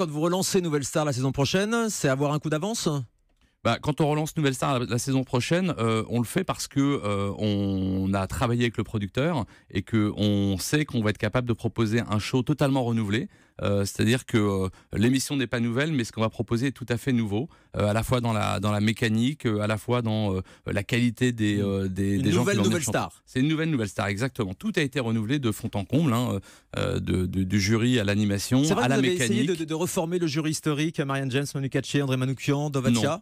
quand vous relancez Nouvelle Star la saison prochaine, c'est avoir un coup d'avance bah, quand on relance Nouvelle Star la, saison prochaine, euh, on le fait parce que euh, on a travaillé avec le producteur et que on sait qu'on va être capable de proposer un show totalement renouvelé. Euh, c'est-à-dire que l'émission n'est pas nouvelle, mais ce qu'on va proposer est tout à fait nouveau, à la fois dans la, dans la mécanique, à la fois dans la qualité des, des, une nouvelle, nouvelle star. C'est une nouvelle nouvelle star, exactement. Tout a été renouvelé de fond en comble, hein, du jury à l'animation, à vous la avez mécanique. Essayé de, de, reformer le jury historique, Marianne James, Manu Katché, André Manoukian, Dovatia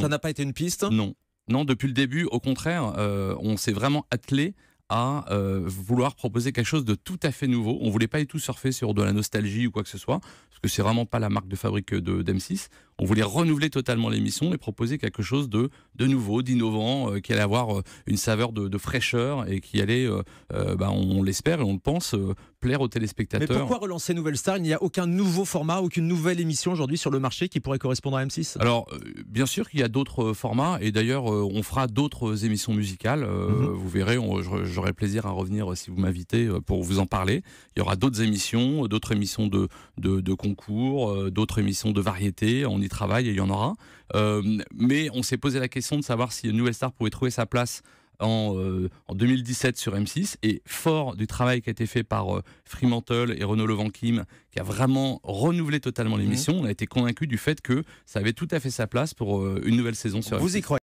ça n'a pas été une piste Non. Non, depuis le début, au contraire, euh, on s'est vraiment attelé à euh, vouloir proposer quelque chose de tout à fait nouveau. On voulait pas du tout surfer sur de la nostalgie ou quoi que ce soit, parce que c'est vraiment pas la marque de fabrique de d'M6 on voulait renouveler totalement l'émission et proposer quelque chose de, de nouveau, d'innovant, euh, qui allait avoir euh, une saveur de, fraîcheur et qui allait, euh, bah, on, l'espère et on le pense, plaire aux téléspectateurs. Mais pourquoi relancer Nouvelle Star Il n'y a aucun nouveau format, aucune nouvelle émission aujourd'hui sur le marché qui pourrait correspondre à M6 Alors, bien sûr qu'il y a d'autres formats et d'ailleurs, on fera d'autres émissions musicales. Mhm. Vous verrez, j'aurai plaisir à revenir si vous m'invitez pour vous en parler. Il y aura d'autres émissions, d'autres émissions de, de, concours, d'autres émissions de variété y travaille et il y en aura. Euh, mais on s'est posé la question de savoir si une nouvelle star pouvait trouver sa place en, 2017 euh, sur M6 et fort du travail qui a été fait par euh, Fremantle et Renaud kim qui a vraiment renouvelé totalement mhm. l'émission, on a été convaincu du fait que ça avait tout à fait sa place pour une nouvelle saison sur M6. y croyez